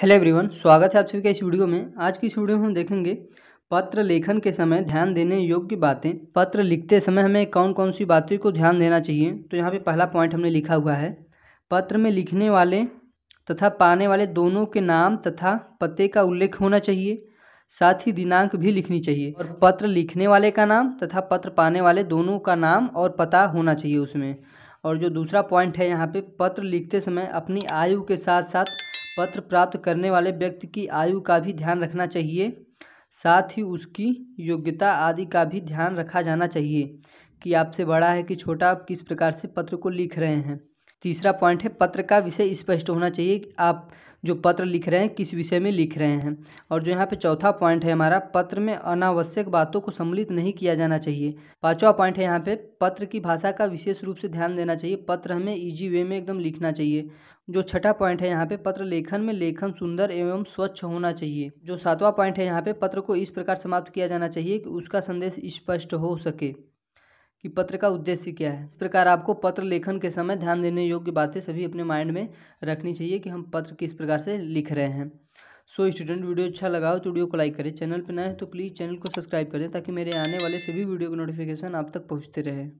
hello everyone स्वागत है आप सभी का इस वीडियो में आज की इस वीडियो में हम देखेंगे पत्र लेखन के समय ध्यान देने योग्य बातें पत्र लिखते समय हमें कौन कौन सी बातों को ध्यान देना चाहिए तो यहाँ पे पहला पॉइंट हमने लिखा हुआ है पत्र में लिखने वाले तथा पाने वाले दोनों के नाम तथा पते का उल्लेख होना चाहिए साथ ही दिनांक भी लिखनी चाहिए और पत्र लिखने वाले का नाम तथा पत्र पाने वाले दोनों का नाम और पता होना चाहिए उसमें और जो दूसरा पॉइंट है यहाँ पे पत्र लिखते समय अपनी आयु के साथ साथ पत्र प्राप्त करने वाले व्यक्ति की आयु का भी ध्यान रखना चाहिए साथ ही उसकी योग्यता आदि का भी ध्यान रखा जाना चाहिए कि आपसे बड़ा है कि छोटा आप किस प्रकार से पत्र को लिख रहे हैं तीसरा पॉइंट है पत्र का विषय स्पष्ट होना चाहिए कि आप जो पत्र लिख रहे हैं किस विषय में लिख रहे हैं और जो यहाँ पे चौथा पॉइंट है हमारा पत्र में अनावश्यक बातों को सम्मिलित नहीं किया जाना चाहिए पांचवा पॉइंट है यहाँ पे पत्र की भाषा का विशेष रूप से ध्यान देना चाहिए पत्र हमें ईजी वे में एकदम लिखना चाहिए जो छठा पॉइंट है यहाँ पे पत्र लेखन में लेखन सुंदर एवं स्वच्छ होना चाहिए जो सातवां पॉइंट है यहाँ पे पत्र को इस प्रकार समाप्त किया जाना चाहिए कि उसका संदेश स्पष्ट हो सके कि पत्र का उद्देश्य क्या है इस प्रकार आपको पत्र लेखन के समय ध्यान देने योग्य बातें सभी अपने माइंड में रखनी चाहिए कि हम पत्र किस प्रकार से लिख रहे हैं सो so, स्टूडेंट वीडियो अच्छा लगा हो तो वीडियो को लाइक करें चैनल पर नए हो तो प्लीज़ चैनल को सब्सक्राइब करें ताकि मेरे आने वाले सभी वीडियो के नोटिफिकेशन आप तक पहुँचते रहे